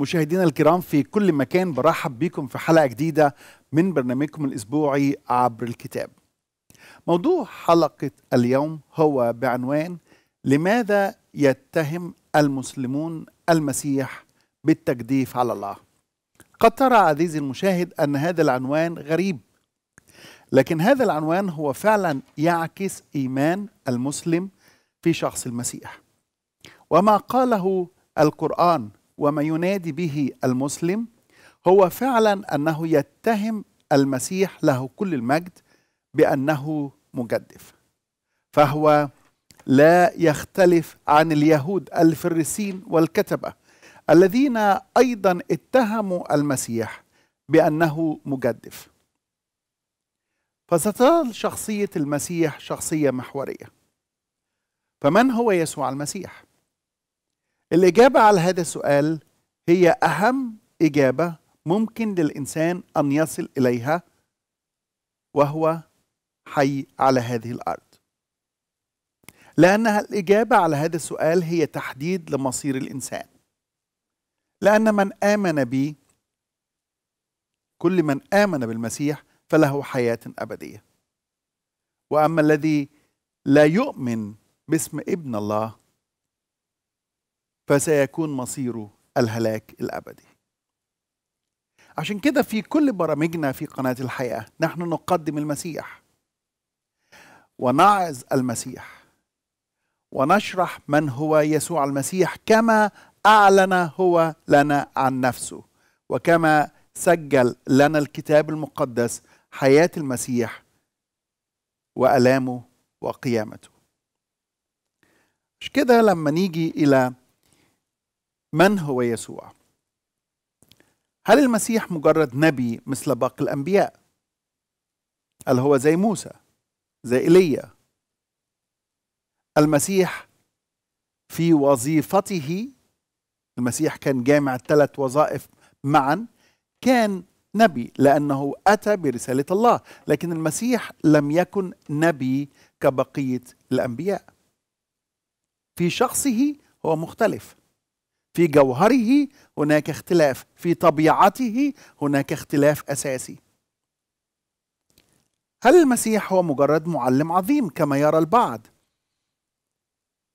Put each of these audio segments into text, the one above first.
مشاهدينا الكرام في كل مكان برحب بكم في حلقة جديدة من برنامجكم الأسبوعي عبر الكتاب موضوع حلقة اليوم هو بعنوان لماذا يتهم المسلمون المسيح بالتجديف على الله قد ترى عزيزي المشاهد أن هذا العنوان غريب لكن هذا العنوان هو فعلا يعكس إيمان المسلم في شخص المسيح وما قاله القرآن وما ينادي به المسلم هو فعلا انه يتهم المسيح له كل المجد بانه مجدف فهو لا يختلف عن اليهود الفريسين والكتبه الذين ايضا اتهموا المسيح بانه مجدف فستظل شخصيه المسيح شخصيه محوريه فمن هو يسوع المسيح الإجابة على هذا السؤال هي أهم إجابة ممكن للإنسان أن يصل إليها وهو حي على هذه الأرض لأنها الإجابة على هذا السؤال هي تحديد لمصير الإنسان لأن من آمن بي كل من آمن بالمسيح فله حياة أبدية وأما الذي لا يؤمن باسم ابن الله فسيكون مصيره الهلاك الابدي عشان كده في كل برامجنا في قناه الحياه نحن نقدم المسيح ونعظ المسيح ونشرح من هو يسوع المسيح كما اعلن هو لنا عن نفسه وكما سجل لنا الكتاب المقدس حياه المسيح والامه وقيامته مش كده لما نيجي الى من هو يسوع هل المسيح مجرد نبي مثل باقي الانبياء هل هو زي موسى زي ايليا المسيح في وظيفته المسيح كان جامع ثلاث وظائف معا كان نبي لانه اتى برساله الله لكن المسيح لم يكن نبي كبقيه الانبياء في شخصه هو مختلف في جوهره هناك اختلاف في طبيعته هناك اختلاف اساسي هل المسيح هو مجرد معلم عظيم كما يرى البعض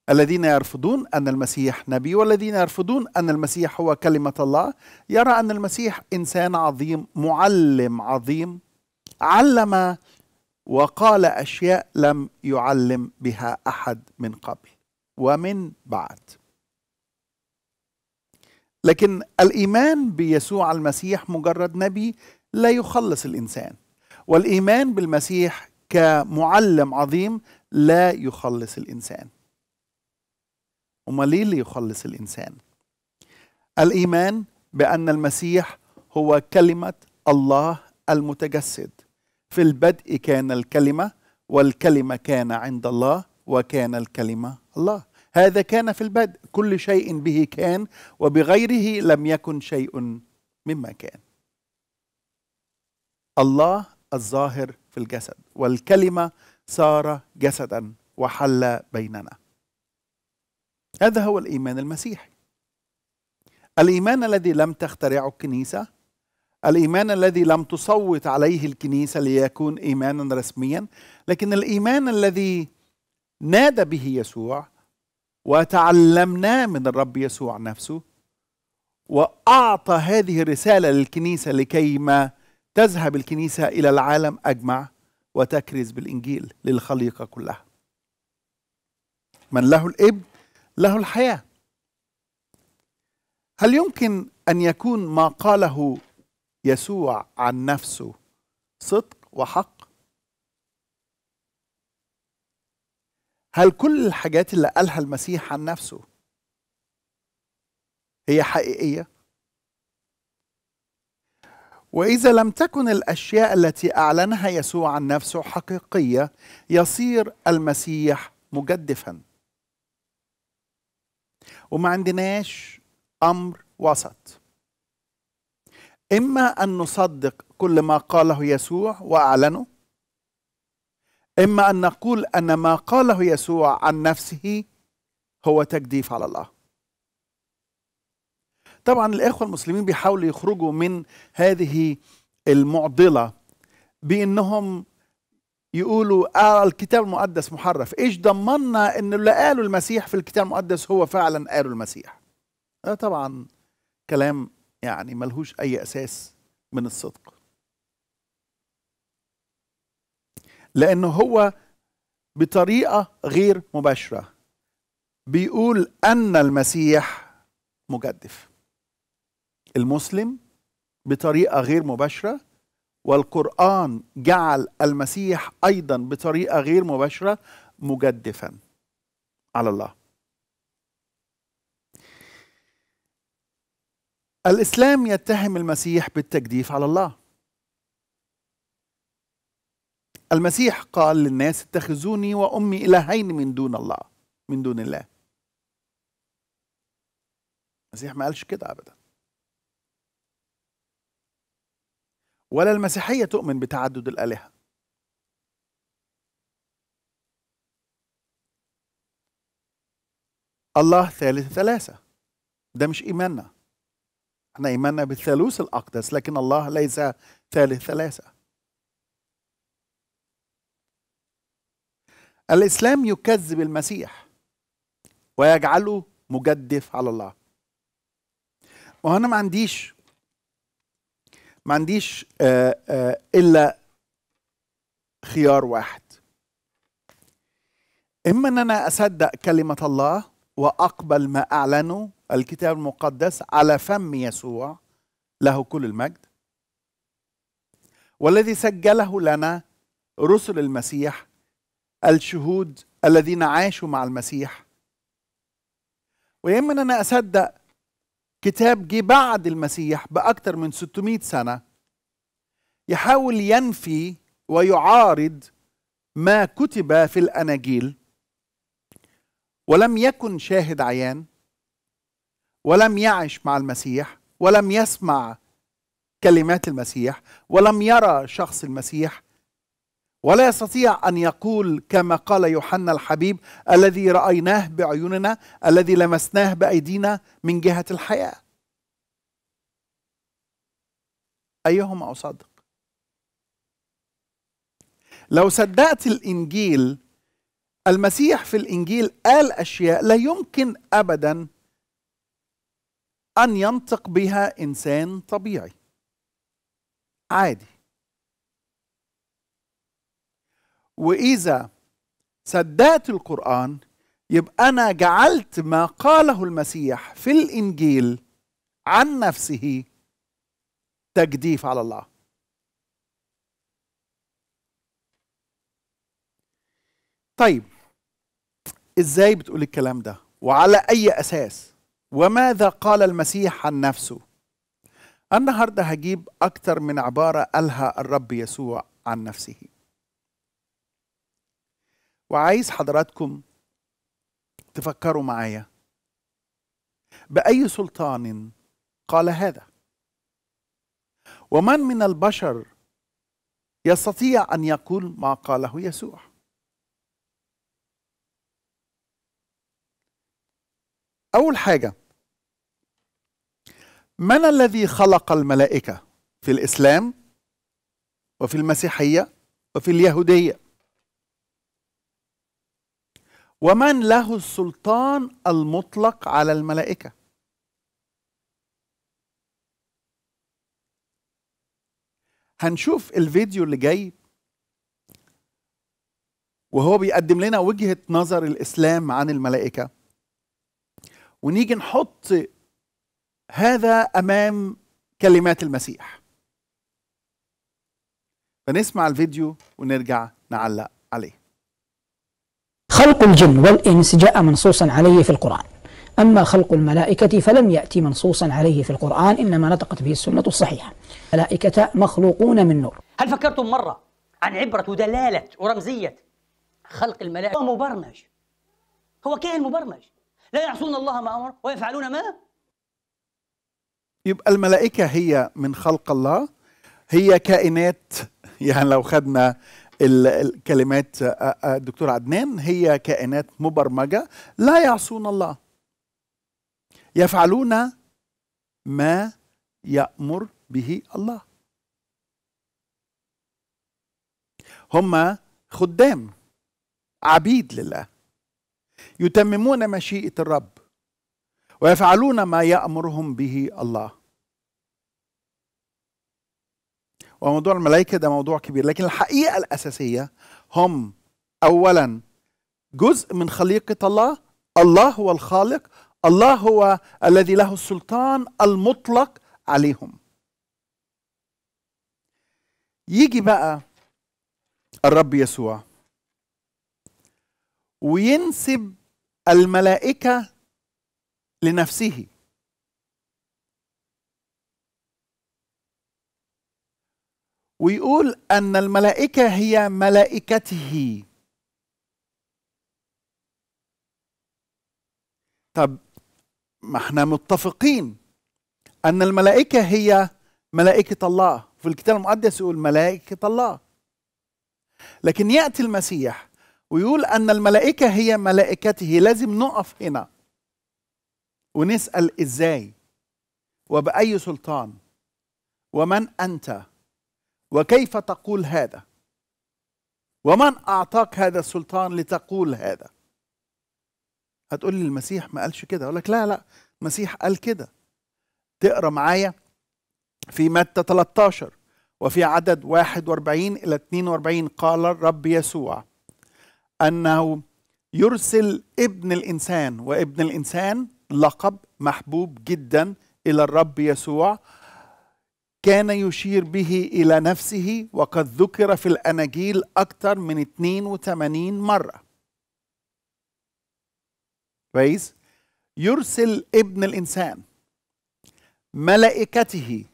الذين يرفضون ان المسيح نبي والذين يرفضون ان المسيح هو كلمه الله يرى ان المسيح انسان عظيم معلم عظيم علم وقال اشياء لم يعلم بها احد من قبل ومن بعد لكن الايمان بيسوع المسيح مجرد نبي لا يخلص الانسان والايمان بالمسيح كمعلم عظيم لا يخلص الانسان امال ليه اللي يخلص الانسان الايمان بان المسيح هو كلمه الله المتجسد في البدء كان الكلمه والكلمه كان عند الله وكان الكلمه الله هذا كان في البدء كل شيء به كان وبغيره لم يكن شيء مما كان الله الظاهر في الجسد والكلمة صار جسدا وحل بيننا هذا هو الإيمان المسيحي الإيمان الذي لم تخترعه الكنيسة الإيمان الذي لم تصوت عليه الكنيسة ليكون إيمانا رسميا لكن الإيمان الذي نادى به يسوع وتعلمنا من الرب يسوع نفسه واعطى هذه الرساله للكنيسه لكيما تذهب الكنيسه الى العالم اجمع وتكرز بالانجيل للخليقه كلها من له الابن له الحياه هل يمكن ان يكون ما قاله يسوع عن نفسه صدق وحق هل كل الحاجات اللي قالها المسيح عن نفسه هي حقيقيه واذا لم تكن الاشياء التي اعلنها يسوع عن نفسه حقيقيه يصير المسيح مجدفا وما عندناش امر وسط اما ان نصدق كل ما قاله يسوع واعلنه إما أن نقول أن ما قاله يسوع عن نفسه هو تجديف على الله طبعا الإخوة المسلمين بيحاولوا يخرجوا من هذه المعضلة بأنهم يقولوا آه الكتاب المقدس محرف إيش ضمننا أن اللي قاله المسيح في الكتاب المقدس هو فعلا قاله المسيح ده طبعا كلام يعني ملهوش أي أساس من الصدق لأنه هو بطريقة غير مباشرة بيقول أن المسيح مجدف المسلم بطريقة غير مباشرة والقرآن جعل المسيح أيضا بطريقة غير مباشرة مجدفا على الله الإسلام يتهم المسيح بالتجديف على الله المسيح قال للناس اتخذوني وأمي إلهين من دون الله من دون الله المسيح ما قالش كده أبدا ولا المسيحية تؤمن بتعدد الآلهة الله ثالث ثلاثة ده مش إيماننا احنا إيماننا بالثالوث الأقدس لكن الله ليس ثالث ثلاثة الإسلام يكذب المسيح ويجعله مجدف على الله وأنا ما عنديش ما عنديش آه، آه، إلا خيار واحد إما أن أنا أصدق كلمة الله وأقبل ما أعلنه الكتاب المقدس على فم يسوع له كل المجد والذي سجله لنا رسل المسيح الشهود الذين عاشوا مع المسيح ويا اما ان انا اصدق كتاب جه بعد المسيح باكثر من 600 سنه يحاول ينفي ويعارض ما كتب في الاناجيل ولم يكن شاهد عيان ولم يعش مع المسيح ولم يسمع كلمات المسيح ولم يرى شخص المسيح ولا يستطيع ان يقول كما قال يوحنا الحبيب الذي رايناه بعيوننا الذي لمسناه بايدينا من جهه الحياه ايهما اصدق لو صدقت الانجيل المسيح في الانجيل قال اشياء لا يمكن ابدا ان ينطق بها انسان طبيعي عادي واذا صدقت القران يبقى انا جعلت ما قاله المسيح في الانجيل عن نفسه تجديف على الله طيب ازاي بتقول الكلام ده وعلى اي اساس وماذا قال المسيح عن نفسه النهارده هجيب اكتر من عباره قالها الرب يسوع عن نفسه وعايز حضراتكم تفكروا معايا بأي سلطان قال هذا ومن من البشر يستطيع أن يقول ما قاله يسوع أول حاجة من الذي خلق الملائكة في الإسلام وفي المسيحية وفي اليهودية ومن له السلطان المطلق على الملائكه هنشوف الفيديو اللي جاي وهو بيقدم لنا وجهه نظر الاسلام عن الملائكه ونيجي نحط هذا امام كلمات المسيح فنسمع الفيديو ونرجع نعلق عليه خلق الجن والإنس جاء منصوصا عليه في القرآن أما خلق الملائكة فلم يأتي منصوصا عليه في القرآن إنما نطقت به السنة الصحيحة الملائكة مخلوقون من نور هل فكرتم مرة عن عبرة ودلالة ورمزية خلق الملائكة هو مبرمج هو كائن مبرمج لا يعصون الله ما أمر ويفعلون ما يبقى الملائكة هي من خلق الله هي كائنات يعني لو خدنا الكلمات آه، آه، الدكتور عدنان هي كائنات مبرمجه لا يعصون الله يفعلون ما يامر به الله هم خدام عبيد لله يتممون مشيئه الرب ويفعلون ما يامرهم به الله وموضوع الملائكة ده موضوع كبير لكن الحقيقة الأساسية هم أولا جزء من خليقة الله الله هو الخالق الله هو الذي له السلطان المطلق عليهم يجي بقى الرب يسوع وينسب الملائكة لنفسه ويقول ان الملائكه هي ملائكته طب ما احنا متفقين ان الملائكه هي ملائكه الله في الكتاب المقدس يقول ملائكه الله لكن ياتي المسيح ويقول ان الملائكه هي ملائكته لازم نقف هنا ونسال ازاي وباي سلطان ومن انت وكيف تقول هذا ومن أعطاك هذا السلطان لتقول هذا هتقول لي المسيح ما قالش كده أقول لك لا لا المسيح قال كده تقرأ معايا في متى 13 وفي عدد 41 إلى 42 قال الرب يسوع أنه يرسل ابن الإنسان وابن الإنسان لقب محبوب جدا إلى الرب يسوع كان يشير به إلى نفسه وقد ذكر في الأناجيل أكثر من 82 مرة كويس يرسل ابن الإنسان ملائكته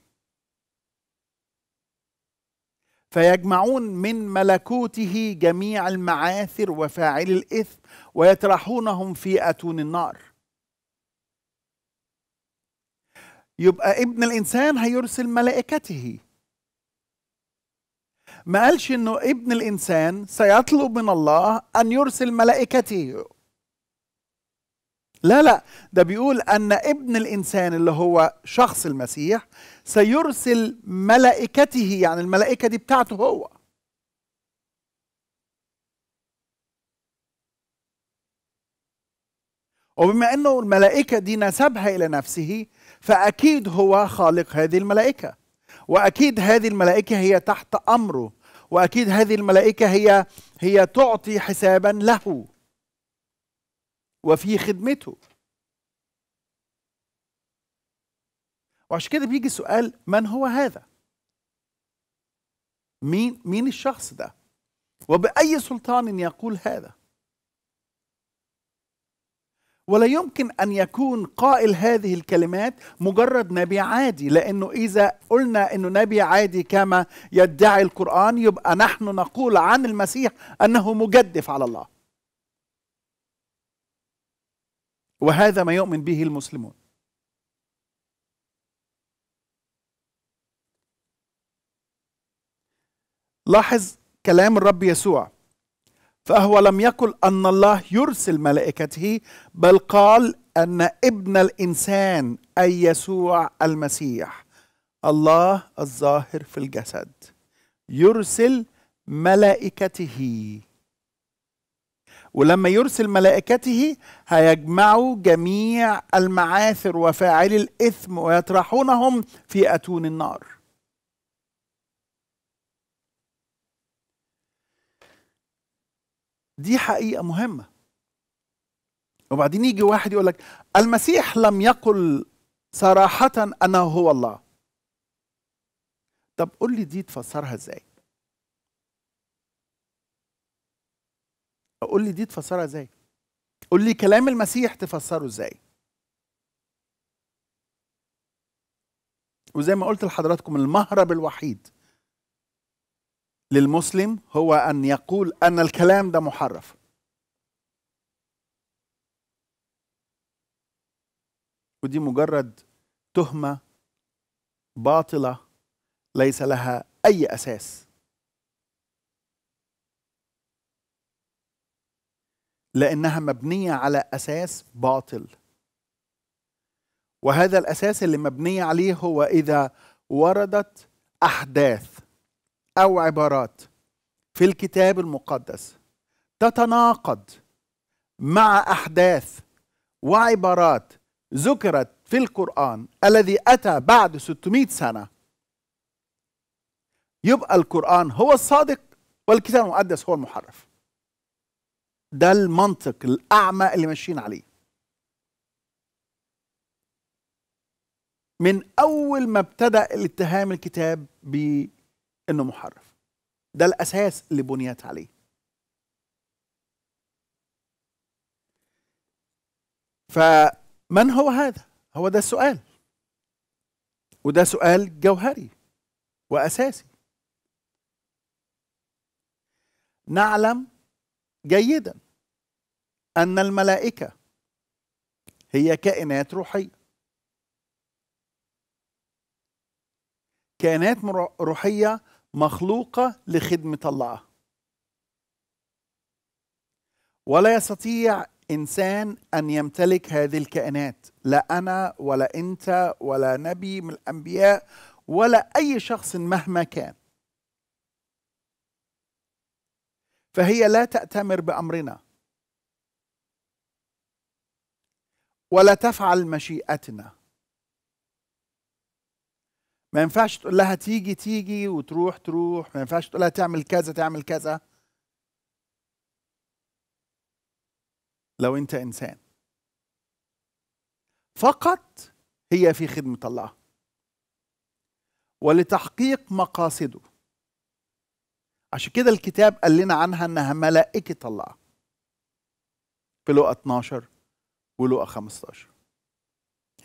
فيجمعون من ملكوته جميع المعاثر وفاعلي الإثم ويطرحونهم في أتون النار يبقى ابن الانسان هيرسل ملائكته ما قالش انه ابن الانسان سيطلب من الله ان يرسل ملائكته لا لا ده بيقول ان ابن الانسان اللي هو شخص المسيح سيرسل ملائكته يعني الملائكه دي بتاعته هو وبما انه الملائكه دي نسبها الى نفسه فاكيد هو خالق هذه الملائكه واكيد هذه الملائكه هي تحت امره واكيد هذه الملائكه هي هي تعطي حسابا له وفي خدمته وعشان كده بيجي سؤال من هو هذا مين مين الشخص ده وباي سلطان يقول هذا ولا يمكن ان يكون قائل هذه الكلمات مجرد نبي عادي لانه اذا قلنا انه نبي عادي كما يدعي القران يبقى نحن نقول عن المسيح انه مجدف على الله وهذا ما يؤمن به المسلمون لاحظ كلام الرب يسوع فهو لم يقل ان الله يرسل ملائكته بل قال ان ابن الانسان اي يسوع المسيح الله الظاهر في الجسد يرسل ملائكته ولما يرسل ملائكته هيجمعوا جميع المعاثر وفاعلي الاثم ويطرحونهم في اتون النار دي حقيقه مهمه وبعدين يجي واحد يقول لك المسيح لم يقل صراحه انه هو الله طب قول لي دي تفسرها ازاي قول لي دي تفسرها ازاي قول لي كلام المسيح تفسره ازاي وزي ما قلت لحضراتكم المهرب الوحيد للمسلم هو ان يقول ان الكلام ده محرف ودي مجرد تهمه باطله ليس لها اي اساس لانها مبنيه على اساس باطل وهذا الاساس اللي مبنيه عليه هو اذا وردت احداث او عبارات في الكتاب المقدس تتناقض مع احداث وعبارات ذكرت في القران الذي اتى بعد 600 سنه يبقى القران هو الصادق والكتاب المقدس هو المحرف ده المنطق الاعمى اللي ماشيين عليه من اول ما ابتدا الاتهام الكتاب ب انه محرف ده الاساس اللي بنيت عليه فمن هو هذا هو ده السؤال وده سؤال جوهري واساسي نعلم جيدا ان الملائكه هي كائنات روحيه كائنات روحيه مخلوقة لخدمة الله ولا يستطيع إنسان أن يمتلك هذه الكائنات لا أنا ولا أنت ولا نبي من الأنبياء ولا أي شخص مهما كان فهي لا تأتمر بأمرنا ولا تفعل مشيئتنا ما ينفعش تقول لها تيجي تيجي وتروح تروح ما ينفعش تقول لها تعمل كذا تعمل كذا لو انت انسان فقط هي في خدمه الله ولتحقيق مقاصده عشان كده الكتاب قال لنا عنها انها ملائكه الله في لقاء 12 ولقاء 15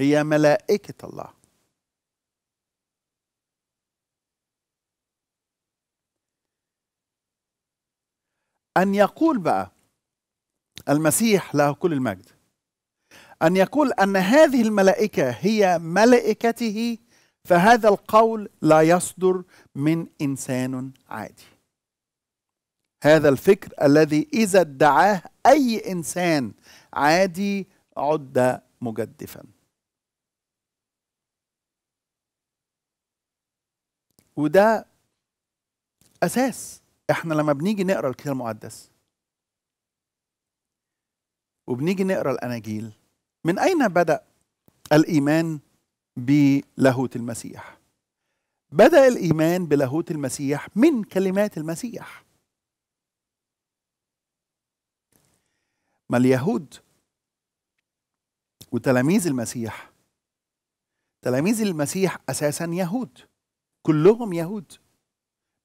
هي ملائكه الله أن يقول بقى المسيح له كل المجد أن يقول أن هذه الملائكة هي ملائكته فهذا القول لا يصدر من إنسان عادي هذا الفكر الذي إذا ادعاه أي إنسان عادي عد مجدفا وده أساس احنا لما بنيجي نقرا الكتاب المقدس وبنيجي نقرا الاناجيل من اين بدا الايمان بلاهوت المسيح بدا الايمان بلاهوت المسيح من كلمات المسيح ما اليهود وتلاميذ المسيح تلاميذ المسيح اساسا يهود كلهم يهود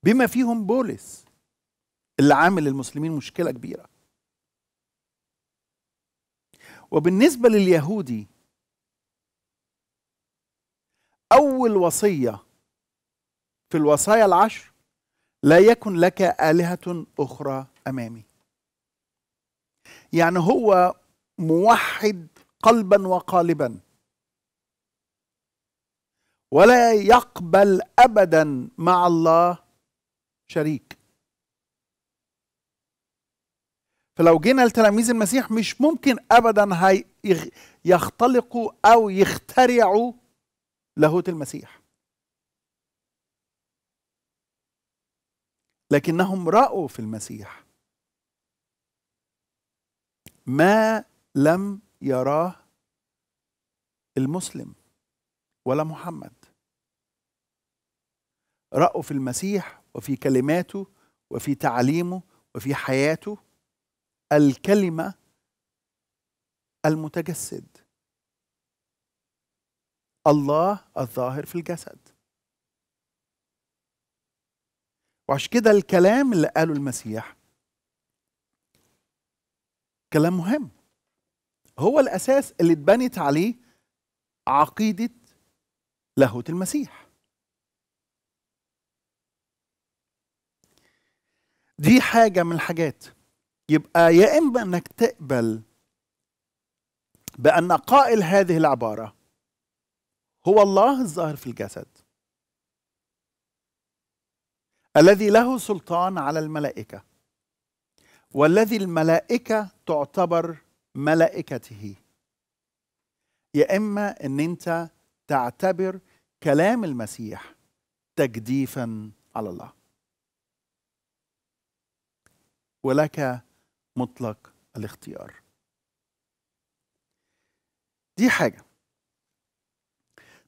بما فيهم بولس اللي عامل للمسلمين مشكله كبيره وبالنسبه لليهودي اول وصيه في الوصايا العشر لا يكن لك الهه اخرى امامي يعني هو موحد قلبا وقالبا ولا يقبل ابدا مع الله شريك فلو جينا لتلاميذ المسيح مش ممكن ابدا يختلقوا او يخترعوا لاهوت المسيح لكنهم راوا في المسيح ما لم يراه المسلم ولا محمد راوا في المسيح وفي كلماته وفي تعليمه وفي حياته الكلمة المتجسد الله الظاهر في الجسد وعشان كده الكلام اللي قاله المسيح كلام مهم هو الأساس اللي اتبنت عليه عقيدة لاهوت المسيح دي حاجة من الحاجات يبقى يا إما أنك تقبل بأن قائل هذه العبارة هو الله الظاهر في الجسد الذي له سلطان على الملائكة والذي الملائكة تعتبر ملائكته يا إما أن أنت تعتبر كلام المسيح تجديفا على الله ولك مطلق الاختيار دي حاجة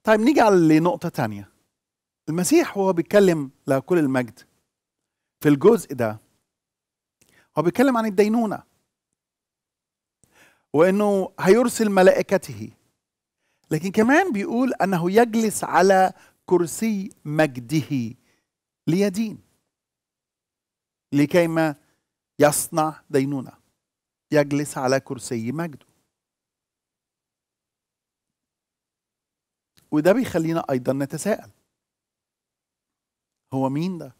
طيب نيجي على نقطة تانية المسيح وهو بيتكلم لكل المجد في الجزء ده هو بيتكلم عن الدينونة وانه هيرسل ملائكته لكن كمان بيقول انه يجلس على كرسي مجده ليدين لكيما يصنع دينونة يجلس على كرسي مجده وده بيخلينا أيضا نتساءل هو مين ده؟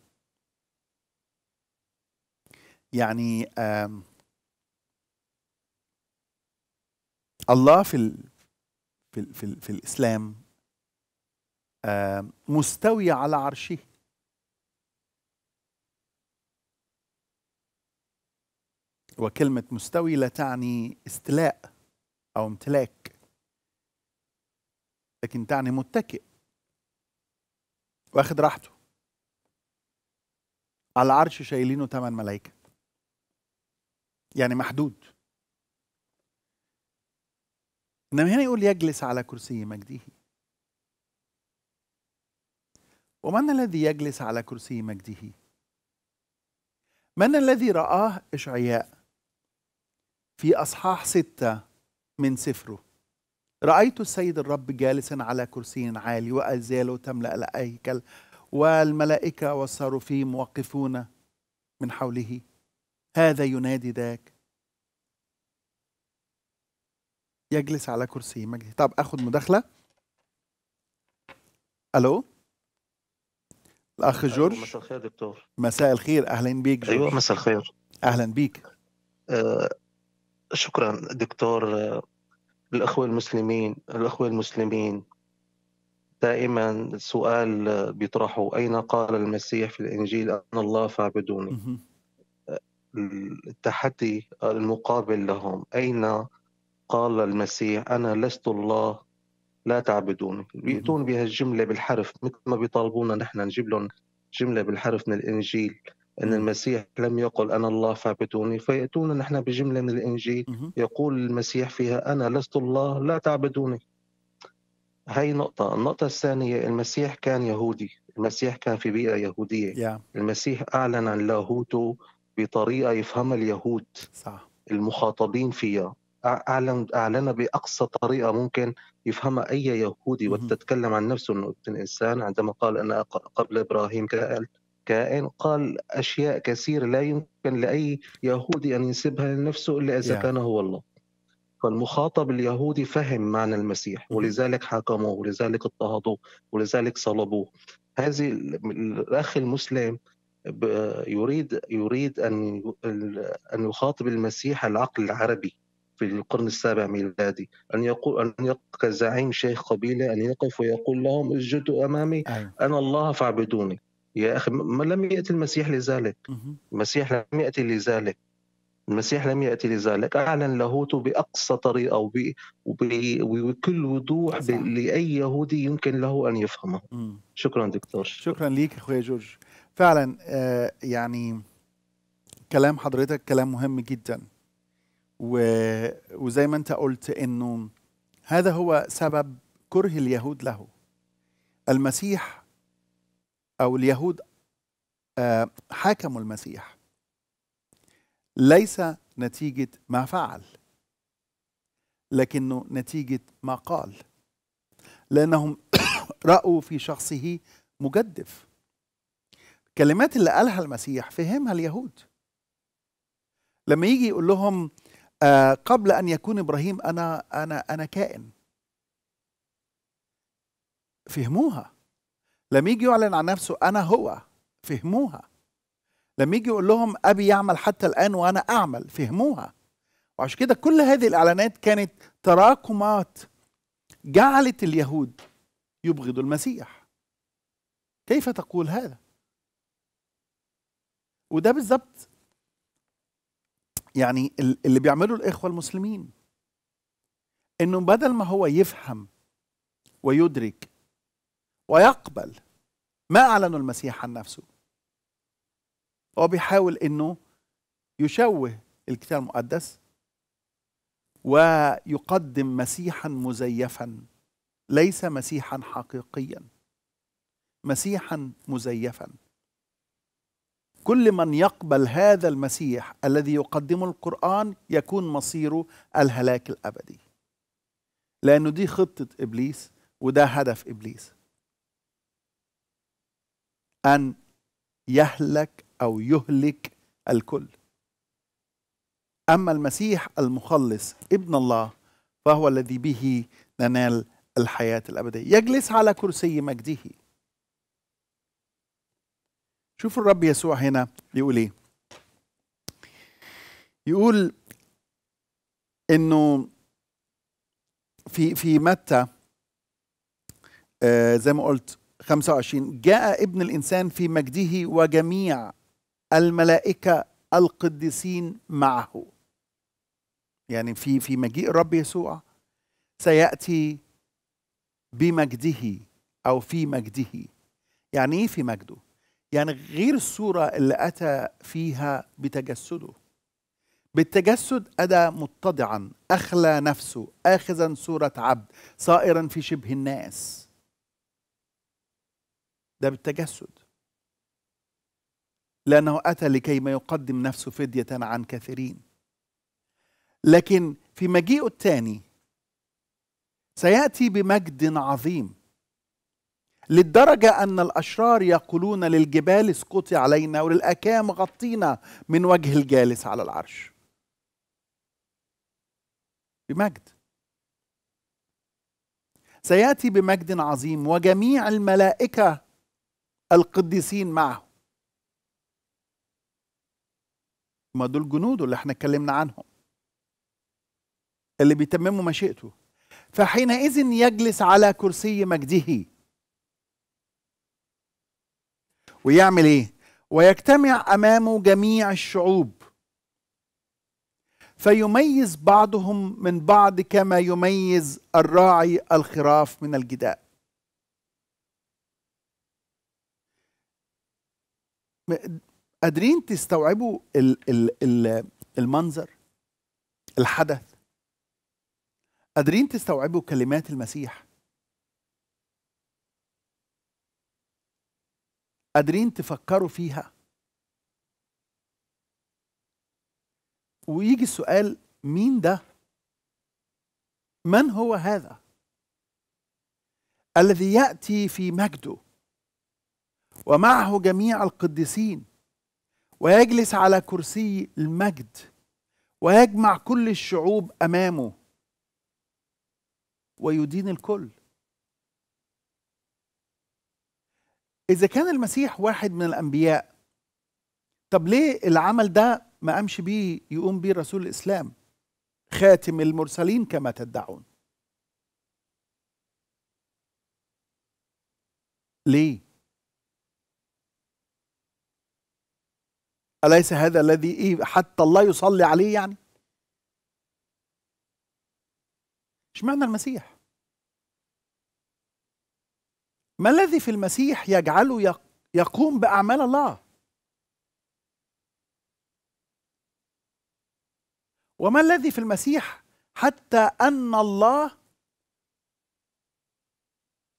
يعني آم الله في الـ في الـ في, الـ في الإسلام مستوي على عرشه وكلمة مستوي لا تعني استلاء أو امتلاك لكن تعني متكئ واخد راحته على العرش شايلينه ثمان ملائكة يعني محدود إنما هنا يقول يجلس على كرسي مجده ومن الذي يجلس على كرسي مجده من الذي رآه إشعياء في أصحاح ستة من سفره رأيت السيد الرب جالسا على كرسي عالي وأزاله تملأ الأيكل والملائكة والصاروفيم موقفون من حوله هذا ينادي ذاك يجلس على كرسي مجلس طب اخذ مداخله الو الاخ أيوة، جورج مساء الخير يا دكتور مساء الخير اهلا بيك أيوة، جورج ايوه مساء الخير اهلا بيك آه، شكرا دكتور الأخوة المسلمين الأخوة المسلمين دائما سؤال بيطرحوا أين قال المسيح في الإنجيل أن الله فاعبدوني التحدي المقابل لهم أين قال المسيح أنا لست الله لا تعبدوني بيأتون بها الجملة بالحرف مثل ما بيطالبونا نحن نجيب لهم جملة بالحرف من الإنجيل أن المسيح لم يقل أنا الله فاعبدوني فيأتون نحن بجملة من الإنجيل يقول المسيح فيها أنا لست الله لا تعبدوني هاي نقطة النقطة الثانية المسيح كان يهودي المسيح كان في بيئة يهودية yeah. المسيح أعلن عن لاهوته بطريقة يفهمها اليهود صح. المخاطبين فيها أعلن أعلن بأقصى طريقة ممكن يفهمها أي يهودي mm-hmm. وتتكلم عن نفسه أنه إنسان عندما قال أنا قبل إبراهيم كائن كائن قال أشياء كثيرة لا يمكن لأي يهودي أن ينسبها لنفسه إلا إذا كان هو الله فالمخاطب اليهودي فهم معنى المسيح mm-hmm. ولذلك حكموه ولذلك اضطهدوه ولذلك صلبوه هذه الأخ المسلم يريد يريد أن أن يخاطب المسيح العقل العربي في القرن السابع ميلادي أن يقول أن يقف كزعيم شيخ قبيلة أن يقف ويقول لهم اسجدوا أمامي أيوة. أنا الله فاعبدوني يا أخي ما لم يأتي المسيح لذلك المسيح لم يأتي لذلك المسيح لم يأتي لذلك أعلن لاهوته بأقصى طريقة وب... وبكل وضوح ب... لأي يهودي يمكن له أن يفهمه مم. شكرا دكتور شكرا ليك اخويا جورج فعلا آه يعني كلام حضرتك كلام مهم جدا و... وزي ما أنت قلت أنه هذا هو سبب كره اليهود له المسيح أو اليهود آه، حاكموا المسيح ليس نتيجة ما فعل لكنه نتيجة ما قال لأنهم رأوا في شخصه مجدف الكلمات اللي قالها المسيح فهمها اليهود لما يجي يقول لهم آه، قبل أن يكون إبراهيم أنا أنا أنا كائن فهموها لما يجي يعلن عن نفسه أنا هو فهموها لما يجي يقول لهم أبي يعمل حتى الآن وأنا أعمل فهموها وعشان كده كل هذه الإعلانات كانت تراكمات جعلت اليهود يبغضوا المسيح كيف تقول هذا وده بالظبط يعني اللي بيعمله الإخوة المسلمين إنه بدل ما هو يفهم ويدرك ويقبل ما أعلنه المسيح عن نفسه هو بيحاول أنه يشوه الكتاب المقدس ويقدم مسيحا مزيفا ليس مسيحا حقيقيا مسيحا مزيفا كل من يقبل هذا المسيح الذي يقدمه القرآن يكون مصيره الهلاك الأبدي لأنه دي خطة إبليس وده هدف إبليس أن يهلك أو يهلك الكل أما المسيح المخلص ابن الله فهو الذي به ننال الحياة الأبدية يجلس على كرسي مجده شوفوا الرب يسوع هنا بيقول إيه يقول إنه في في متى آه زي ما قلت 25 جاء ابن الإنسان في مجده وجميع الملائكة القديسين معه يعني في في مجيء الرب يسوع سيأتي بمجده أو في مجده يعني إيه في مجده؟ يعني غير الصورة اللي أتى فيها بتجسده بالتجسد أدى متضعا أخلى نفسه آخذا صورة عبد صائرا في شبه الناس ده بالتجسد لأنه أتى لكي ما يقدم نفسه فدية عن كثيرين لكن في مجيئه الثاني سيأتي بمجد عظيم للدرجة أن الأشرار يقولون للجبال اسقطي علينا وللأكام غطينا من وجه الجالس على العرش بمجد سياتي بمجد عظيم وجميع الملائكه القديسين معه ما دول جنوده اللي احنا اتكلمنا عنهم اللي بيتمموا مشيئته فحينئذ يجلس على كرسي مجده ويعمل ايه ويجتمع امامه جميع الشعوب فيميز بعضهم من بعض كما يميز الراعي الخراف من الجداء قادرين تستوعبوا الـ الـ الـ المنظر الحدث قادرين تستوعبوا كلمات المسيح قادرين تفكروا فيها ويجي السؤال مين ده من هو هذا الذي ياتي في مجده ومعه جميع القديسين ويجلس على كرسي المجد ويجمع كل الشعوب امامه ويدين الكل اذا كان المسيح واحد من الانبياء طب ليه العمل ده ما قامش بيه يقوم بيه رسول الاسلام خاتم المرسلين كما تدعون ليه أليس هذا الذي إيه حتى الله يصلي عليه يعني اشمعنى المسيح ما الذي في المسيح يجعله يقوم بأعمال الله وما الذي في المسيح حتى أن الله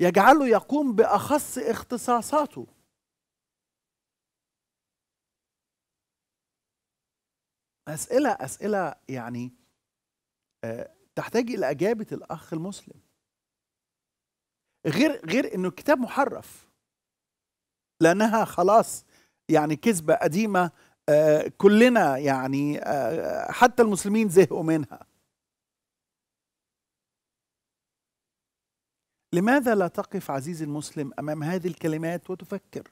يجعله يقوم بأخص اختصاصاته اسئله اسئله يعني آه، تحتاج الى اجابه الاخ المسلم غير غير انه الكتاب محرف لانها خلاص يعني كذبه قديمه آه، كلنا يعني آه، حتى المسلمين زهقوا منها لماذا لا تقف عزيزي المسلم امام هذه الكلمات وتفكر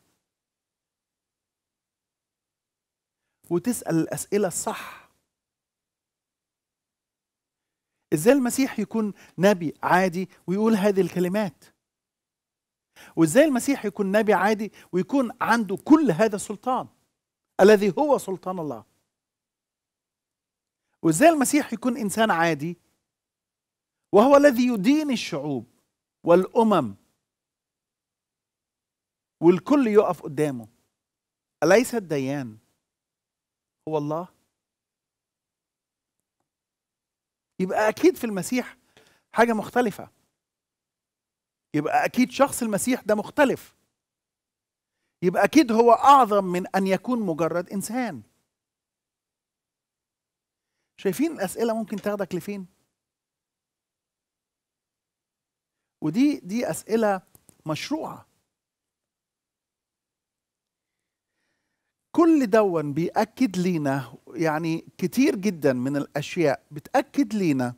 وتسأل الأسئلة الصح ازاي المسيح يكون نبي عادي ويقول هذه الكلمات وازاي المسيح يكون نبي عادي ويكون عنده كل هذا السلطان الذي هو سلطان الله وازاي المسيح يكون انسان عادي وهو الذي يدين الشعوب والامم والكل يقف قدامه اليس الديان هو الله يبقى اكيد في المسيح حاجه مختلفه يبقى اكيد شخص المسيح ده مختلف يبقى اكيد هو اعظم من ان يكون مجرد انسان شايفين الاسئله ممكن تاخدك لفين ودي دي اسئله مشروعه كل دون بيأكد لينا يعني كتير جدا من الأشياء بتأكد لينا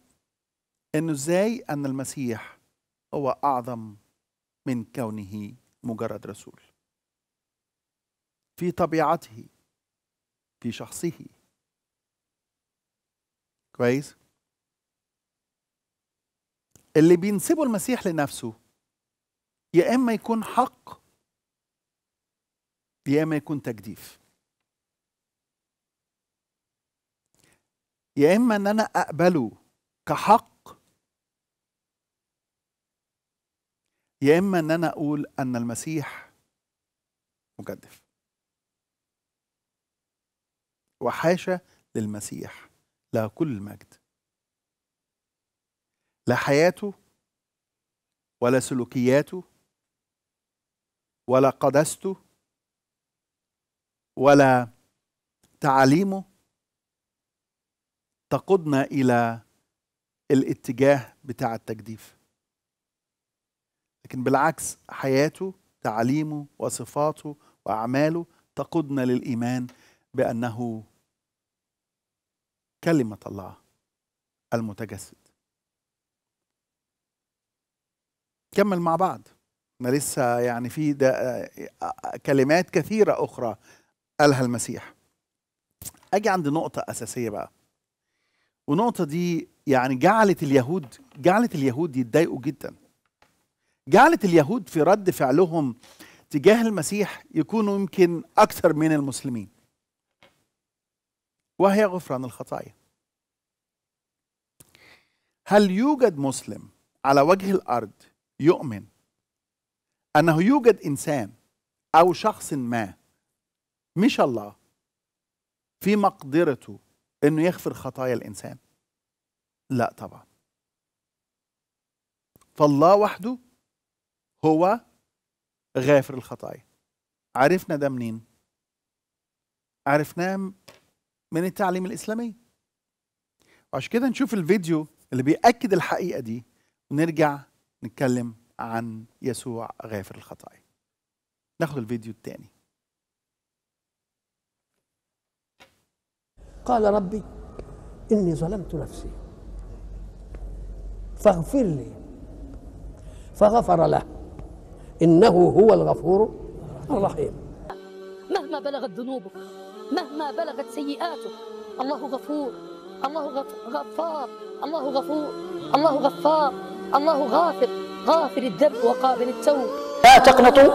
أنه إزاي أن المسيح هو أعظم من كونه مجرد رسول في طبيعته في شخصه كويس اللي بينسبه المسيح لنفسه يا اما يكون حق يا اما يكون تجديف يا اما ان انا اقبله كحق يا اما ان انا اقول ان المسيح مجدف وحاشا للمسيح لا كل المجد لا حياته ولا سلوكياته ولا قدسته ولا تعاليمه تقودنا الى الاتجاه بتاع التجديف لكن بالعكس حياته تعليمه وصفاته واعماله تقودنا للايمان بانه كلمه الله المتجسد كمل مع بعض ما لسه يعني في ده كلمات كثيره اخرى قالها المسيح اجي عند نقطه اساسيه بقى والنقطة دي يعني جعلت اليهود جعلت اليهود يتضايقوا جدا جعلت اليهود في رد فعلهم تجاه المسيح يكونوا يمكن أكثر من المسلمين وهي غفران الخطايا هل يوجد مسلم على وجه الأرض يؤمن أنه يوجد إنسان أو شخص ما مش الله في مقدرته انه يغفر خطايا الانسان لا طبعا فالله وحده هو غافر الخطايا عرفنا ده منين عرفناه من التعليم الاسلامي وعشان كده نشوف الفيديو اللي بيأكد الحقيقة دي ونرجع نتكلم عن يسوع غافر الخطايا ناخد الفيديو التاني قال ربي إني ظلمت نفسي فاغفر لي فغفر له إنه هو الغفور الرحيم مهما بلغت ذنوبك مهما بلغت سيئاتك الله غفور الله غفار الله غفور الله غفار الله غافر غافر الذنب وقابل التوب لا تقنطوا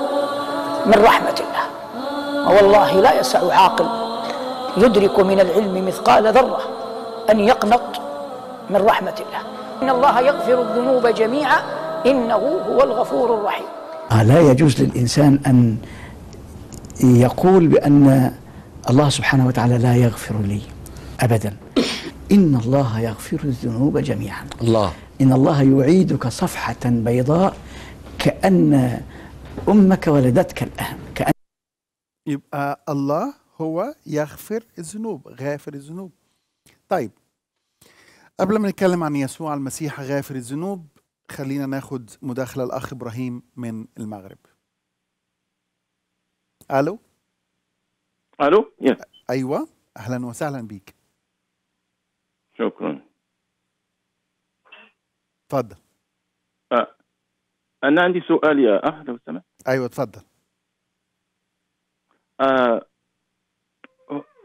من رحمة الله والله لا يسع عاقل يدرك من العلم مثقال ذرة أن يقنط من رحمة الله إن الله يغفر الذنوب جميعا إنه هو الغفور الرحيم آه، لا يجوز للإنسان أن يقول بأن الله سبحانه وتعالى لا يغفر لي أبدا إن الله يغفر الذنوب جميعا الله إن الله يعيدك صفحة بيضاء كأن أمك ولدتك الآن كأن يبقى الله هو يغفر الذنوب غافر الذنوب طيب قبل ما نتكلم عن يسوع المسيح غافر الذنوب خلينا ناخد مداخلة الأخ إبراهيم من المغرب ألو ألو yeah. أيوة أهلا وسهلا بيك شكرا تفضل أنا عندي سؤال يا أهلا لو سمحت أيوة تفضل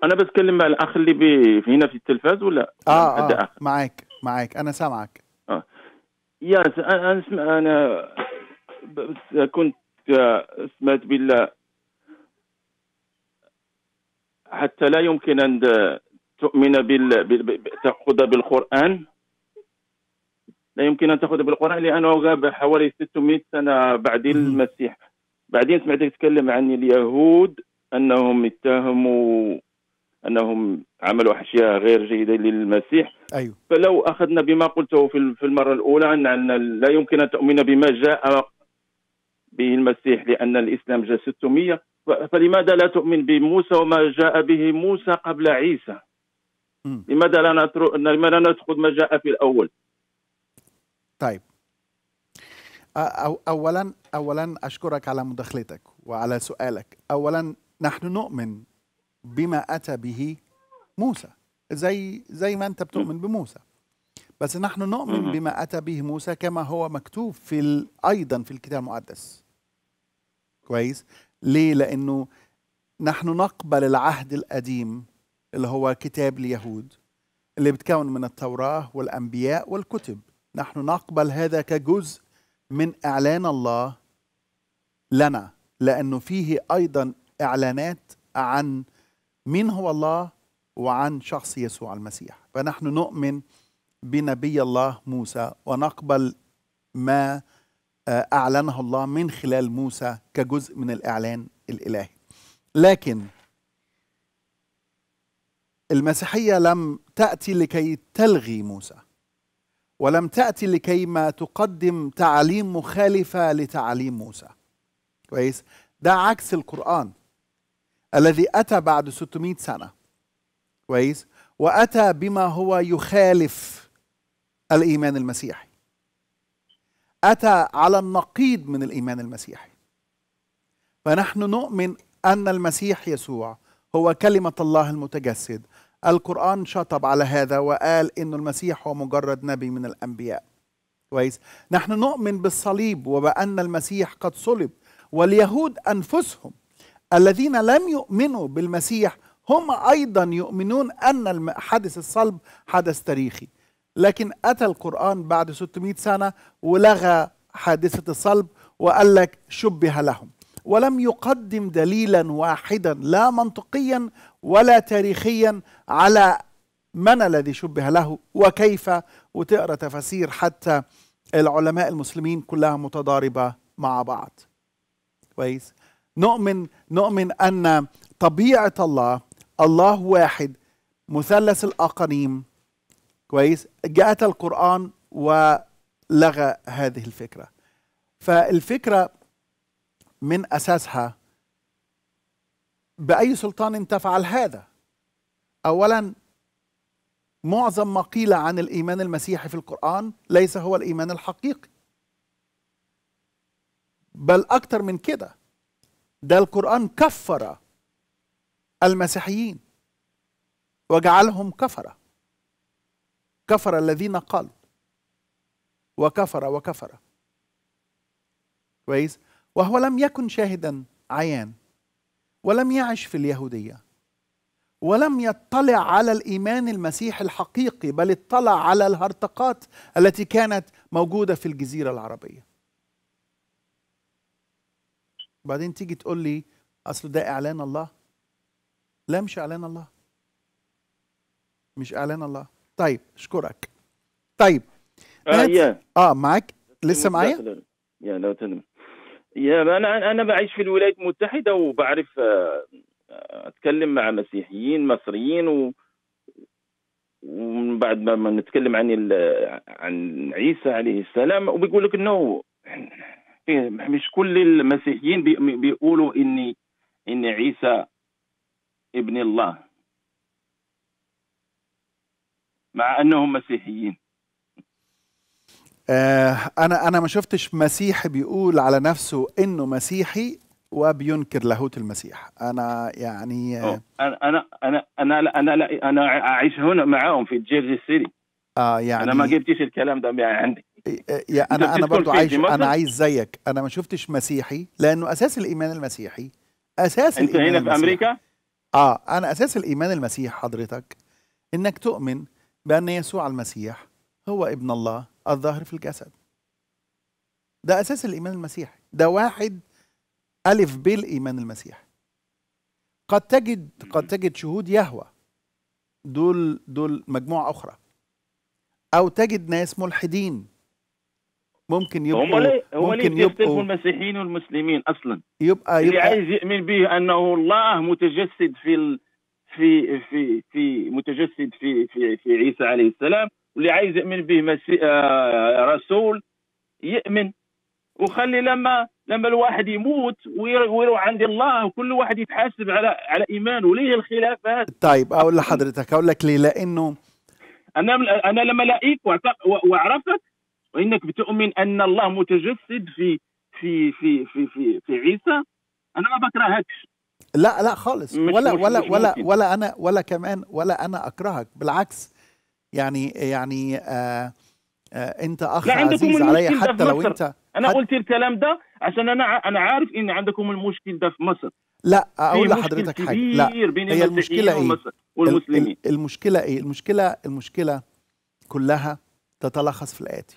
انا بتكلم مع الاخ اللي بي هنا في التلفاز ولا اه, آه معاك معاك انا سامعك اه يا انا اسمع انا كنت آه، سمعت بالله حتى لا يمكن ان تؤمن بال... بال... تاخذ بالقران لا يمكن ان تاخذ بالقران لانه غاب حوالي 600 سنه بعد المسيح بعدين سمعتك تتكلم عن اليهود انهم اتهموا انهم عملوا اشياء غير جيده للمسيح أيوه. فلو اخذنا بما قلته في المره الاولى ان لا يمكن ان تؤمن بما جاء به المسيح لان الاسلام جاء 600 فلماذا لا تؤمن بموسى وما جاء به موسى قبل عيسى؟ م. لماذا لا نترك لماذا ناخذ ما جاء في الاول؟ طيب أو اولا اولا اشكرك على مداخلتك وعلى سؤالك، اولا نحن نؤمن بما أتى به موسى زي زي ما أنت بتؤمن بموسى بس نحن نؤمن بما أتى به موسى كما هو مكتوب في ال... أيضا في الكتاب المقدس كويس ليه لأنه نحن نقبل العهد القديم اللي هو كتاب اليهود اللي بتكون من التوراة والأنبياء والكتب نحن نقبل هذا كجزء من إعلان الله لنا لأنه فيه أيضا إعلانات عن مين هو الله وعن شخص يسوع المسيح فنحن نؤمن بنبي الله موسى ونقبل ما آه، أعلنه الله من خلال موسى كجزء من الإعلان الإلهي لكن المسيحية لم تأتي لكي تلغي موسى ولم تأتي لكي ما تقدم تعاليم مخالفة لتعاليم موسى كويس ده عكس القرآن الذي أتى بعد 600 سنة كويس وأتى بما هو يخالف الإيمان المسيحي أتى على النقيض من الإيمان المسيحي فنحن نؤمن أن المسيح يسوع هو كلمة الله المتجسد القرآن شطب على هذا وقال أن المسيح هو مجرد نبي من الأنبياء كويس نحن نؤمن بالصليب وبأن المسيح قد صلب واليهود أنفسهم الذين لم يؤمنوا بالمسيح هم ايضا يؤمنون ان حدث الصلب حدث تاريخي لكن اتى القران بعد 600 سنه ولغى حادثه الصلب وقال لك شبه لهم ولم يقدم دليلا واحدا لا منطقيا ولا تاريخيا على من الذي شبه له وكيف وتقرا تفاسير حتى العلماء المسلمين كلها متضاربه مع بعض كويس نؤمن نؤمن ان طبيعه الله الله واحد مثلث الاقانيم كويس جاءت القران ولغى هذه الفكره فالفكره من اساسها باي سلطان تفعل هذا اولا معظم ما قيل عن الايمان المسيحي في القران ليس هو الايمان الحقيقي بل اكثر من كده ده القرآن كفر المسيحيين وجعلهم كفرة كفر الذين قالوا وكفر وكفر كويس وهو لم يكن شاهدا عيان ولم يعش في اليهودية ولم يطلع على الإيمان المسيحي الحقيقي بل اطلع على الهرطقات التي كانت موجودة في الجزيرة العربية بعدين تيجي تقول لي اصل ده اعلان الله لا مش اعلان الله مش اعلان الله طيب اشكرك طيب اه يا اه معاك لسه معايا يا لو تنم يا انا انا بعيش في الولايات المتحده وبعرف آه، اتكلم مع مسيحيين مصريين و ومن بعد ما نتكلم عن عن عيسى عليه السلام وبيقول لك انه فيه مش كل المسيحيين بيقولوا إن إن عيسى ابن الله مع أنهم مسيحيين آه أنا أنا ما شفتش مسيحي بيقول على نفسه إنه مسيحي وبينكر لاهوت المسيح انا يعني آه، انا انا انا انا لا انا لا انا اعيش هنا معاهم في جيرجي سيتي اه يعني انا ما جبتش الكلام ده عندي إيه، يا انا انا برضو عايش انا عايز زيك انا ما شفتش مسيحي لانه اساس الايمان المسيحي اساس انت هنا في امريكا اه انا اساس الايمان المسيحي حضرتك انك تؤمن بان يسوع المسيح هو ابن الله الظاهر في الجسد ده اساس الايمان المسيحي ده واحد الف ب الايمان المسيحي قد تجد قد تجد شهود يهوى دول دول مجموعه اخرى او تجد ناس ملحدين ممكن يبقوا هم ليه ممكن ليه يبقوا المسيحيين والمسلمين اصلا يبقى, يبقى اللي عايز يؤمن به انه الله متجسد في ال... في في في متجسد في في في عيسى عليه السلام واللي عايز يؤمن به مسي... آه رسول يؤمن وخلي لما لما الواحد يموت ويروح عند الله وكل واحد يتحاسب على على ايمانه ليه الخلافات طيب اقول لحضرتك اقول لك ليه لانه انا انا لما لقيت وعرفت وانك بتؤمن ان الله متجسد في في في في في, في عيسى انا ما بكرهكش لا لا خالص ولا مش ولا مش ولا ممكن. ولا انا ولا كمان ولا انا اكرهك بالعكس يعني يعني آآ آه، آآ آه، انت اخ عزيز علي حتى لو انت انا قلت الكلام ده عشان انا انا عارف ان عندكم المشكل ده في مصر لا اقول لحضرتك حاجه لا هي المشكله ايه والمسلمين المشكله ايه المشكله المشكله كلها تتلخص في الاتي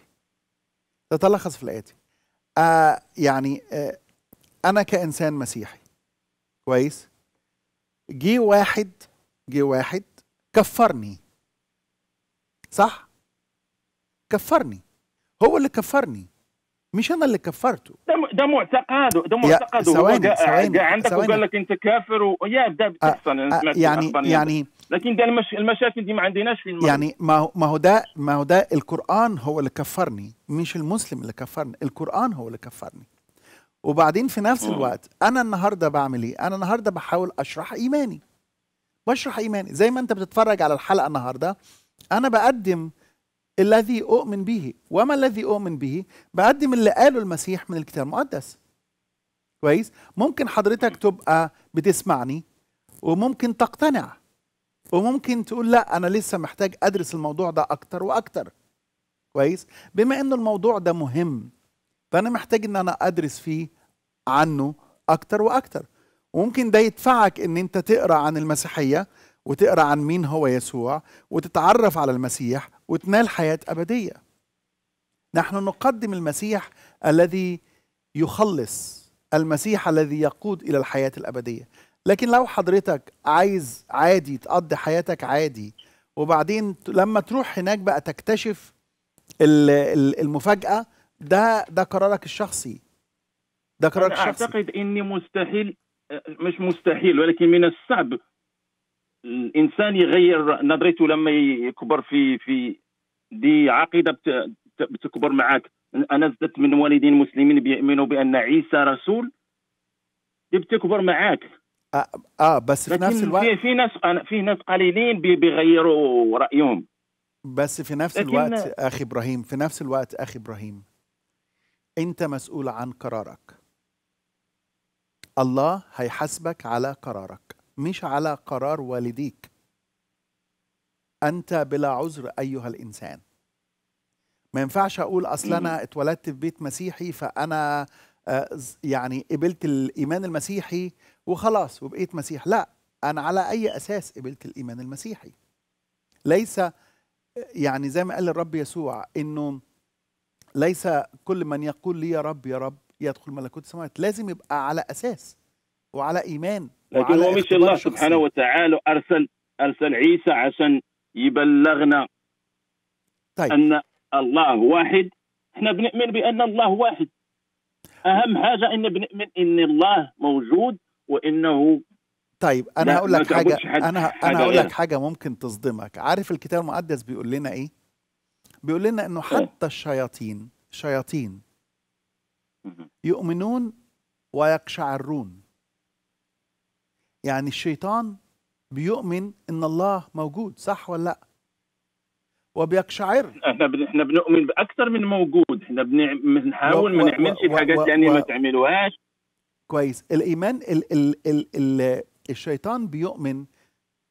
تتلخص في الآتي آه يعني آه أنا كإنسان مسيحي كويس جه واحد جه واحد كفرني صح كفرني هو اللي كفرني مش انا اللي كفرته ده ده معتقده ده معتقده هو جاء عندك وقال لك انت كافر ويا ده بتحصل أه, آه، يعني يعني لكن ده المش... المشاكل دي ما عندناش في المغرب يعني ما هو ما هو ده ما هو ده القران هو اللي كفرني مش المسلم اللي كفرني القران هو اللي كفرني وبعدين في نفس الوقت انا النهارده بعمل ايه انا النهارده بحاول اشرح ايماني بشرح ايماني زي ما انت بتتفرج على الحلقه النهارده انا بقدم الذي أؤمن به وما الذي أؤمن به بقدم اللي قاله المسيح من الكتاب المقدس كويس ممكن حضرتك تبقى بتسمعني وممكن تقتنع وممكن تقول لا أنا لسه محتاج أدرس الموضوع ده أكتر وأكتر كويس بما أن الموضوع ده مهم فأنا محتاج أن أنا أدرس فيه عنه أكتر وأكتر وممكن ده يدفعك أن أنت تقرأ عن المسيحية وتقرأ عن مين هو يسوع وتتعرف على المسيح وتنال حياة أبدية نحن نقدم المسيح الذي يخلص المسيح الذي يقود إلى الحياة الأبدية لكن لو حضرتك عايز عادي تقضي حياتك عادي وبعدين لما تروح هناك بقى تكتشف المفاجأة ده ده قرارك الشخصي ده قرارك أنا الشخصي أعتقد إني مستحيل مش مستحيل ولكن من الصعب الانسان يغير نظرته لما يكبر في في دي عقيده بتكبر معك انا زدت من والدين مسلمين بيؤمنوا بان عيسى رسول دي بتكبر معك اه, آه بس في نفس الوقت في, في ناس في ناس قليلين بيغيروا رايهم بس في نفس لكن... الوقت اخي ابراهيم في نفس الوقت اخي ابراهيم انت مسؤول عن قرارك الله هيحاسبك على قرارك مش على قرار والديك انت بلا عذر ايها الانسان ما ينفعش اقول اصل انا اتولدت في بيت مسيحي فانا آه، يعني قبلت الايمان المسيحي وخلاص وبقيت مسيح لا انا على اي اساس قبلت الايمان المسيحي ليس آه، يعني زي ما قال الرب يسوع انه ليس كل من يقول لي يا رب يا رب يدخل ملكوت السماوات لازم يبقى على اساس وعلى ايمان لكن هو مش الله سبحانه وتعالى ارسل ارسل عيسى عشان يبلغنا طيب. ان الله واحد احنا بنؤمن بان الله واحد اهم حاجه ان بنؤمن ان الله موجود وانه طيب انا هقول لك حاجه انا حاجة انا هقول لك حاجه ممكن تصدمك عارف الكتاب المقدس بيقول لنا ايه بيقول لنا انه إيه؟ حتى الشياطين شياطين يؤمنون ويقشعرون يعني الشيطان بيؤمن ان الله موجود صح ولا لا وبيقشعر احنا احنا بنؤمن باكثر من موجود احنا بنحاول ما نعملش الحاجات يعني ما تعملوهاش كويس الايمان ال... ال... ال... ال... الشيطان بيؤمن